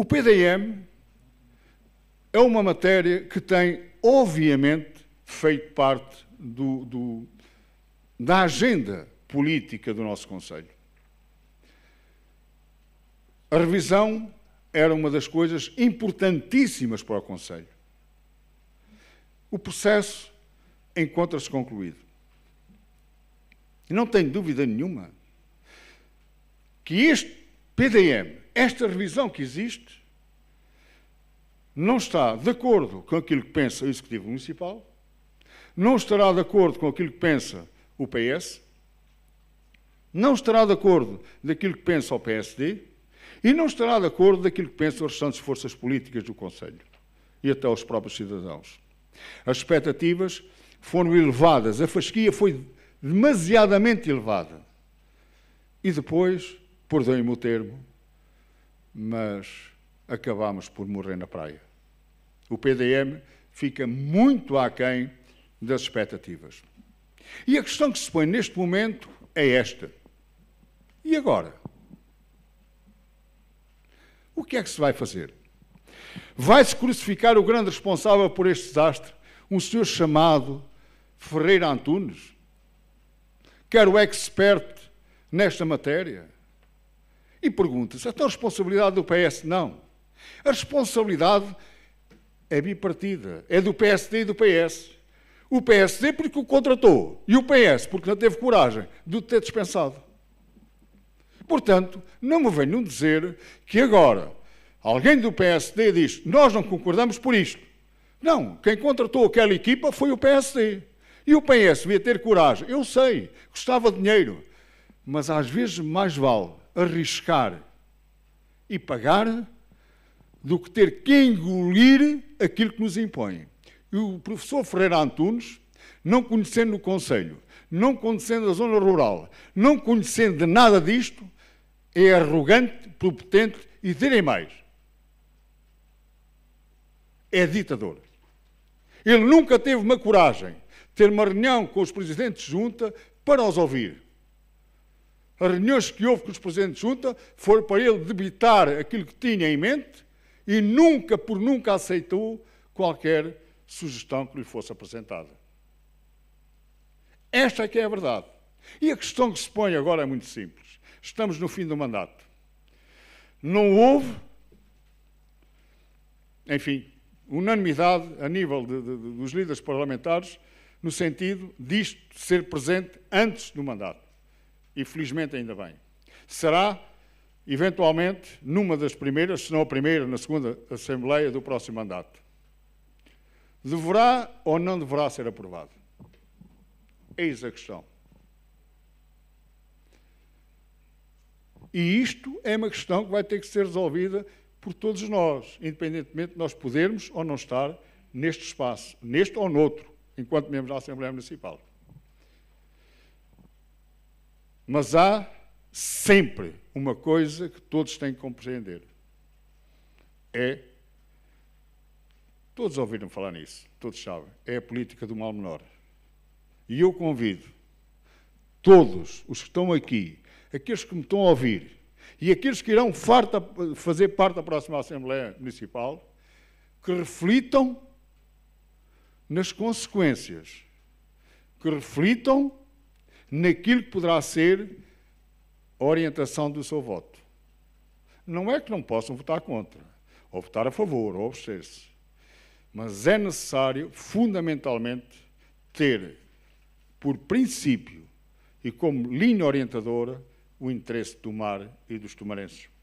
O PDM é uma matéria que tem, obviamente, feito parte do, do, da agenda política do nosso Conselho. A revisão era uma das coisas importantíssimas para o Conselho. O processo encontra-se concluído. E não tenho dúvida nenhuma que este PDM esta revisão que existe não está de acordo com aquilo que pensa o Executivo Municipal, não estará de acordo com aquilo que pensa o PS, não estará de acordo daquilo que pensa o PSD e não estará de acordo daquilo que pensam as restantes forças políticas do Conselho e até os próprios cidadãos. As expectativas foram elevadas, a fasquia foi demasiadamente elevada. E depois, perdoem-me o termo, mas acabámos por morrer na praia. O PDM fica muito aquém das expectativas. E a questão que se põe neste momento é esta. E agora? O que é que se vai fazer? Vai-se crucificar o grande responsável por este desastre, um senhor chamado Ferreira Antunes, Quero o expert nesta matéria? E pergunta-se, é a responsabilidade do PS? Não. A responsabilidade é bipartida, é do PSD e do PS. O PSD porque o contratou e o PS porque não teve coragem de o ter dispensado. Portanto, não me venham dizer que agora alguém do PSD diz nós não concordamos por isto. Não, quem contratou aquela equipa foi o PSD. E o PS devia ter coragem. Eu sei, custava dinheiro, mas às vezes mais vale arriscar e pagar do que ter que engolir aquilo que nos impõem. E o professor Ferreira Antunes, não conhecendo o Conselho, não conhecendo a zona rural, não conhecendo nada disto, é arrogante, prepotente e direm mais. É ditador. Ele nunca teve uma coragem de ter uma reunião com os presidentes de junta para os ouvir. As reuniões que houve com os presidentes de junta foram para ele debitar aquilo que tinha em mente e nunca por nunca aceitou qualquer sugestão que lhe fosse apresentada. Esta é que é a verdade. E a questão que se põe agora é muito simples. Estamos no fim do mandato. Não houve, enfim, unanimidade a nível de, de, dos líderes parlamentares no sentido disto ser presente antes do mandato. Infelizmente, ainda bem. Será, eventualmente, numa das primeiras, se não a primeira, na segunda Assembleia do próximo mandato. Deverá ou não deverá ser aprovado? Eis a questão. E isto é uma questão que vai ter que ser resolvida por todos nós, independentemente de nós podermos ou não estar neste espaço, neste ou noutro, enquanto membros da Assembleia Municipal. Mas há sempre uma coisa que todos têm que compreender. É, todos ouviram falar nisso, todos sabem, é a política do mal menor. E eu convido todos os que estão aqui, aqueles que me estão a ouvir e aqueles que irão farta, fazer parte da próxima Assembleia Municipal, que reflitam nas consequências, que reflitam naquilo que poderá ser a orientação do seu voto. Não é que não possam votar contra, ou votar a favor, ou abster-se. Mas é necessário, fundamentalmente, ter por princípio e como linha orientadora o interesse do mar e dos tomarenses.